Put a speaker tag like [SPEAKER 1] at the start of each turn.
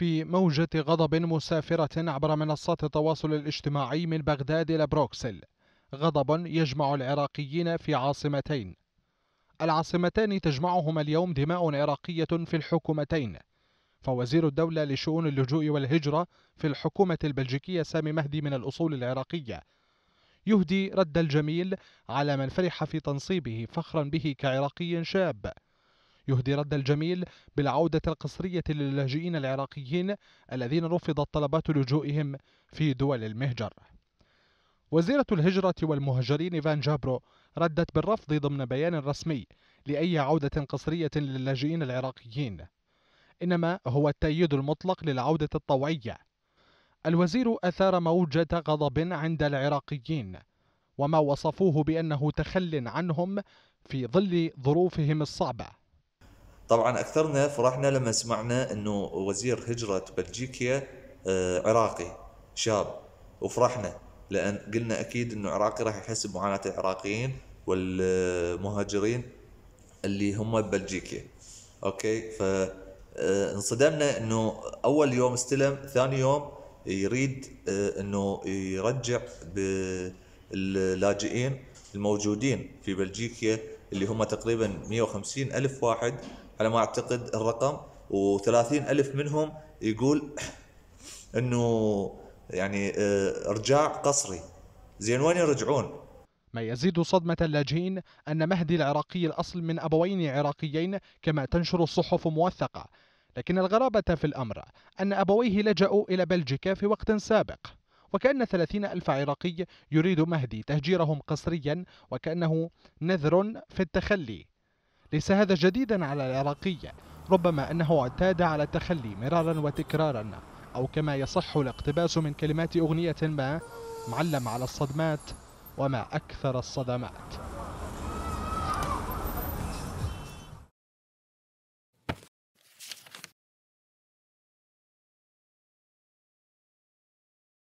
[SPEAKER 1] في موجة غضب مسافرة عبر منصات التواصل الاجتماعي من بغداد إلى بروكسل غضب يجمع العراقيين في عاصمتين العاصمتان تجمعهما اليوم دماء عراقية في الحكومتين فوزير الدولة لشؤون اللجوء والهجرة في الحكومة البلجيكية سامي مهدي من الأصول العراقية يهدي رد الجميل على من فرح في تنصيبه فخرا به كعراقي شاب يهدي رد الجميل بالعودة القصرية للاجئين العراقيين الذين رفضت طلبات لجوئهم في دول المهجر وزيرة الهجرة والمهجرين فان جابرو ردت بالرفض ضمن بيان رسمي لأي عودة قصرية للاجئين العراقيين إنما هو التأييد المطلق للعودة الطوعية الوزير أثار موجة غضب عند العراقيين وما وصفوه بأنه تخل عنهم في ظل ظروفهم الصعبة
[SPEAKER 2] طبعا اكثرنا فرحنا لما سمعنا انه وزير هجره بلجيكيا آه، عراقي شاب وفرحنا لان قلنا اكيد انه عراقي راح يحس بمعاناه العراقيين والمهاجرين اللي هم ببلجيكيا اوكي ف آه، انصدمنا انه اول يوم استلم ثاني يوم يريد آه، انه يرجع باللاجئين الموجودين في بلجيكا اللي هم تقريبا 150 ألف واحد على ما أعتقد الرقم و30 ألف منهم يقول أنه يعني آه، إرجاع قصري زين وين يرجعون
[SPEAKER 1] ما يزيد صدمة اللاجئين أن مهدي العراقي الأصل من أبوين عراقيين كما تنشر الصحف موثقة لكن الغرابة في الأمر أن أبويه لجأوا إلى بلجيكا في وقت سابق وكأن ثلاثين ألف عراقي يريد مهدي تهجيرهم قسريا وكأنه نذر في التخلي ليس هذا جديدا على العراقي ربما أنه اعتاد على التخلي مرارا وتكرارا أو كما يصح الاقتباس من كلمات أغنية ما معلم على الصدمات وما أكثر الصدمات